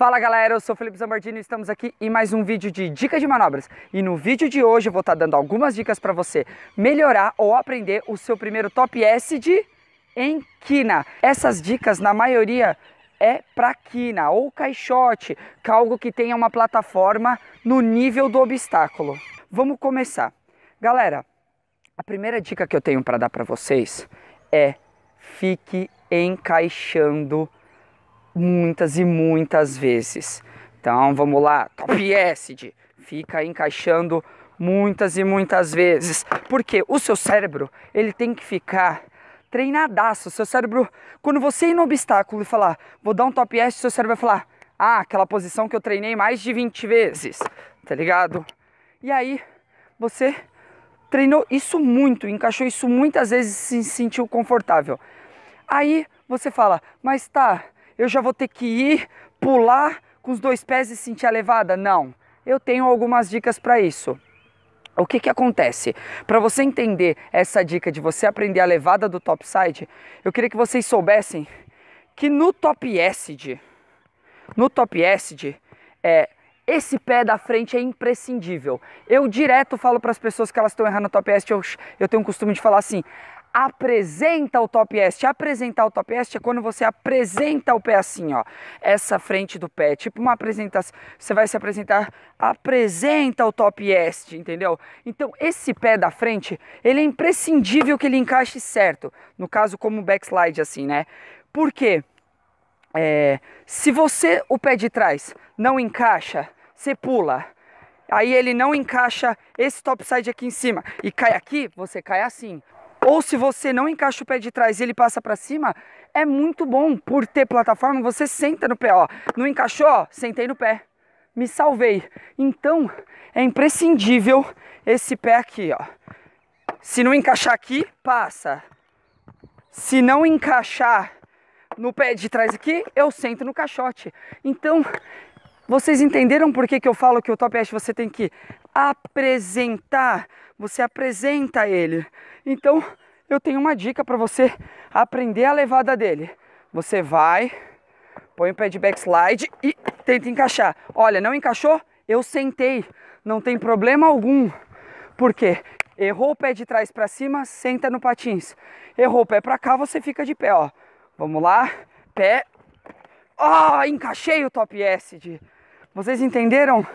Fala galera, eu sou Felipe Zambardino e estamos aqui em mais um vídeo de dicas de manobras. E no vídeo de hoje eu vou estar tá dando algumas dicas para você melhorar ou aprender o seu primeiro top S de enquina. Essas dicas, na maioria, é para quina ou caixote, é algo que tenha uma plataforma no nível do obstáculo. Vamos começar. Galera, a primeira dica que eu tenho para dar para vocês é fique encaixando muitas e muitas vezes. Então vamos lá, top acid, fica encaixando muitas e muitas vezes, porque o seu cérebro ele tem que ficar treinadaço. O seu cérebro, quando você ir no obstáculo e falar, vou dar um top S, seu cérebro vai falar, ah, aquela posição que eu treinei mais de 20 vezes, tá ligado? E aí você treinou isso muito, encaixou isso muitas vezes e se sentiu confortável. Aí você fala, mas tá, eu já vou ter que ir, pular com os dois pés e sentir a levada? Não. Eu tenho algumas dicas para isso. O que, que acontece? Para você entender essa dica de você aprender a levada do topside, eu queria que vocês soubessem que no top acid, no top acid, é, esse pé da frente é imprescindível. Eu direto falo para as pessoas que elas estão errando no top acid, eu, eu tenho o costume de falar assim, apresenta o top est. Apresentar o top est é quando você apresenta o pé assim, ó. Essa frente do pé, tipo uma apresentação. Você vai se apresentar, apresenta o top est, entendeu? Então, esse pé da frente, ele é imprescindível que ele encaixe certo. No caso, como backslide assim, né? Por quê? É, se você, o pé de trás, não encaixa, você pula aí ele não encaixa esse topside aqui em cima e cai aqui, você cai assim ou se você não encaixa o pé de trás e ele passa para cima, é muito bom. Por ter plataforma, você senta no pé, ó. Não encaixou? Ó, sentei no pé. Me salvei. Então, é imprescindível esse pé aqui, ó. Se não encaixar aqui, passa. Se não encaixar no pé de trás aqui, eu sento no caixote. Então, vocês entenderam por que, que eu falo que o Top Ash você tem que apresentar? Você apresenta ele. Então, eu tenho uma dica para você aprender a levada dele. Você vai, põe o pé de backslide e tenta encaixar. Olha, não encaixou? Eu sentei. Não tem problema algum. Por quê? Errou o pé de trás para cima, senta no patins. Errou o pé para cá, você fica de pé, ó. Vamos lá. Pé. Ó, oh, encaixei o top S de vocês entenderam?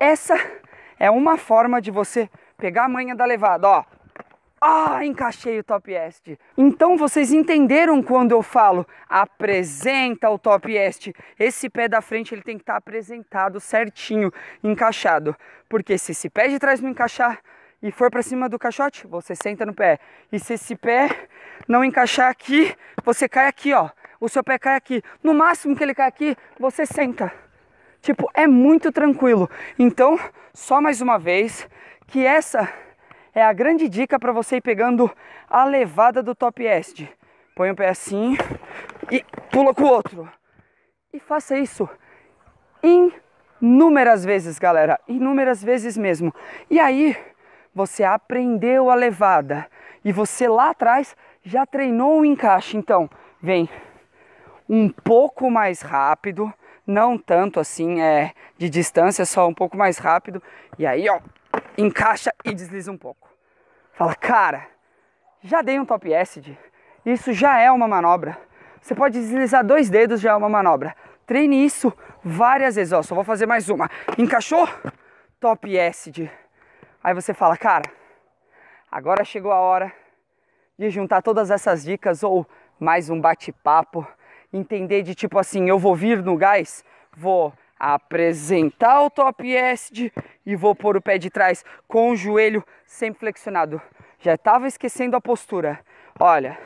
Essa é uma forma de você pegar a manha da levada, ó. Ah, encaixei o top est. Então vocês entenderam quando eu falo apresenta o top est. Esse pé da frente ele tem que estar tá apresentado certinho, encaixado. Porque se esse pé de trás não encaixar e for para cima do caixote, você senta no pé. E se esse pé não encaixar aqui, você cai aqui, ó. O seu pé cai aqui. No máximo que ele cai aqui, você senta. Tipo, é muito tranquilo. Então, só mais uma vez, que essa é a grande dica para você ir pegando a levada do top est. Põe o um pé assim e pula com o outro. E faça isso inúmeras vezes, galera, inúmeras vezes mesmo. E aí você aprendeu a levada e você lá atrás já treinou o encaixe. Então, vem um pouco mais rápido, não tanto assim é de distância, só um pouco mais rápido. E aí, ó, encaixa e desliza um pouco. Fala, cara, já dei um top acid. Isso já é uma manobra. Você pode deslizar dois dedos, já é uma manobra. Treine isso várias vezes. Ó, só vou fazer mais uma. Encaixou? Top acid. Aí você fala, cara, agora chegou a hora de juntar todas essas dicas ou mais um bate-papo entender de tipo assim, eu vou vir no gás, vou apresentar o top acid e vou pôr o pé de trás com o joelho sempre flexionado. Já estava esquecendo a postura. Olha,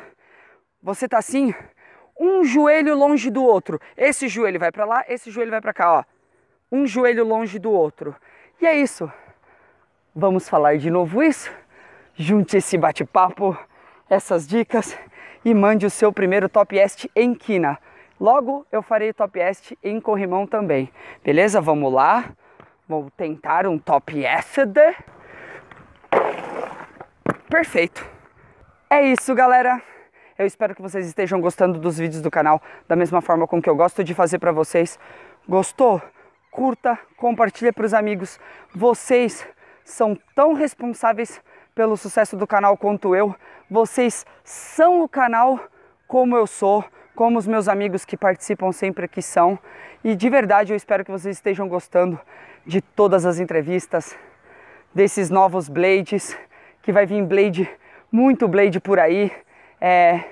você tá assim, um joelho longe do outro. Esse joelho vai para lá, esse joelho vai para cá, ó. Um joelho longe do outro. E é isso. Vamos falar de novo isso? Junte esse bate-papo, essas dicas e mande o seu primeiro top est em Quina. Logo eu farei top est em Corrimão também. Beleza? Vamos lá. Vou tentar um top est. Perfeito. É isso, galera. Eu espero que vocês estejam gostando dos vídeos do canal da mesma forma com que eu gosto de fazer para vocês. Gostou? Curta, compartilha para os amigos. Vocês são tão responsáveis pelo sucesso do canal quanto eu. Vocês são o canal como eu sou, como os meus amigos que participam sempre aqui são. E de verdade eu espero que vocês estejam gostando de todas as entrevistas, desses novos blades, que vai vir blade, muito blade por aí. É,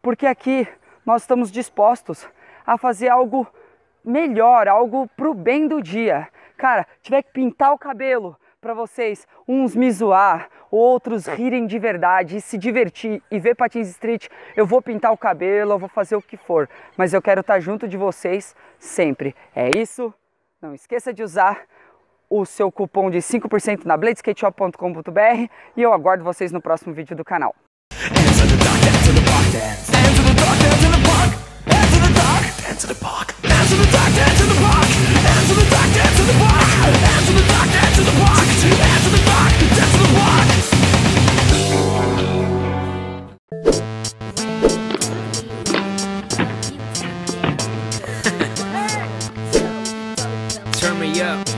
porque aqui nós estamos dispostos a fazer algo melhor, algo pro bem do dia. Cara, tiver que pintar o cabelo, para vocês uns me zoar, outros rirem de verdade se divertir e ver Patins Street, eu vou pintar o cabelo, eu vou fazer o que for, mas eu quero estar tá junto de vocês sempre. É isso. Não esqueça de usar o seu cupom de 5% na bladeskateshop.com.br e eu aguardo vocês no próximo vídeo do canal. Dance the dance the park, dance the dance the park, dance the park. yeah.